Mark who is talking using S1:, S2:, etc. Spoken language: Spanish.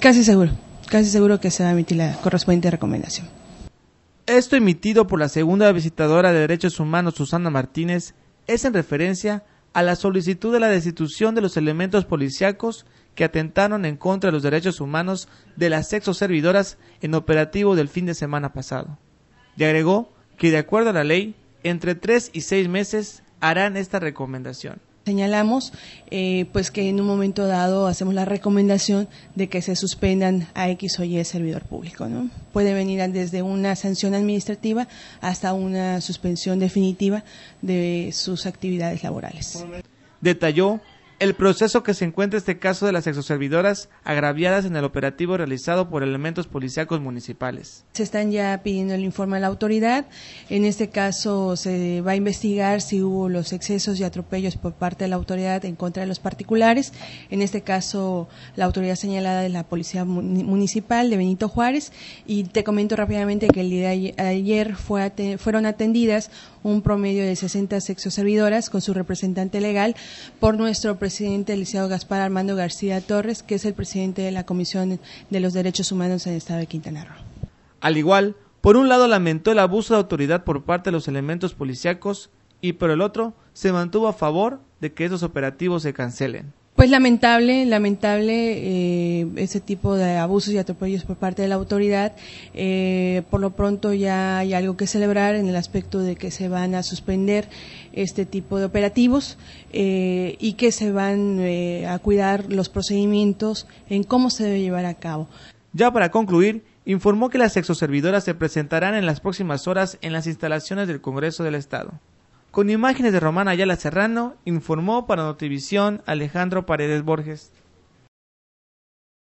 S1: Casi seguro, casi seguro que se va a emitir la correspondiente recomendación.
S2: Esto emitido por la segunda visitadora de Derechos Humanos Susana Martínez es en referencia a la solicitud de la destitución de los elementos policíacos que atentaron en contra de los derechos humanos de las servidoras en operativo del fin de semana pasado. Y agregó que de acuerdo a la ley, entre tres y seis meses harán esta recomendación
S1: señalamos eh, pues que en un momento dado hacemos la recomendación de que se suspendan a X o Y servidor público. ¿no? Puede venir desde una sanción administrativa hasta una suspensión definitiva de sus actividades laborales.
S2: Detalló el proceso que se encuentra este caso de las exoservidoras agraviadas en el operativo realizado por elementos policíacos municipales.
S1: Se están ya pidiendo el informe a la autoridad. En este caso se va a investigar si hubo los excesos y atropellos por parte de la autoridad en contra de los particulares. En este caso la autoridad señalada es la Policía Municipal de Benito Juárez. Y te comento rápidamente que el día de ayer fueron atendidas un promedio de 60 exoservidoras con su representante legal por nuestro presidente presidente eliseo Gaspar Armando García Torres, que es el presidente de la Comisión de los Derechos Humanos en el Estado de Quintana Roo.
S2: Al igual, por un lado lamentó el abuso de autoridad por parte de los elementos policíacos y por el otro se mantuvo a favor de que esos operativos se cancelen.
S1: Pues lamentable, lamentable eh, ese tipo de abusos y atropellos por parte de la autoridad. Eh, por lo pronto ya hay algo que celebrar en el aspecto de que se van a suspender este tipo de operativos eh, y que se van eh, a cuidar los procedimientos en cómo se debe llevar a cabo.
S2: Ya para concluir, informó que las exoservidoras se presentarán en las próximas horas en las instalaciones del Congreso del Estado.
S1: Con imágenes de
S2: Romana Ayala Serrano, informó para Notivisión Alejandro Paredes Borges.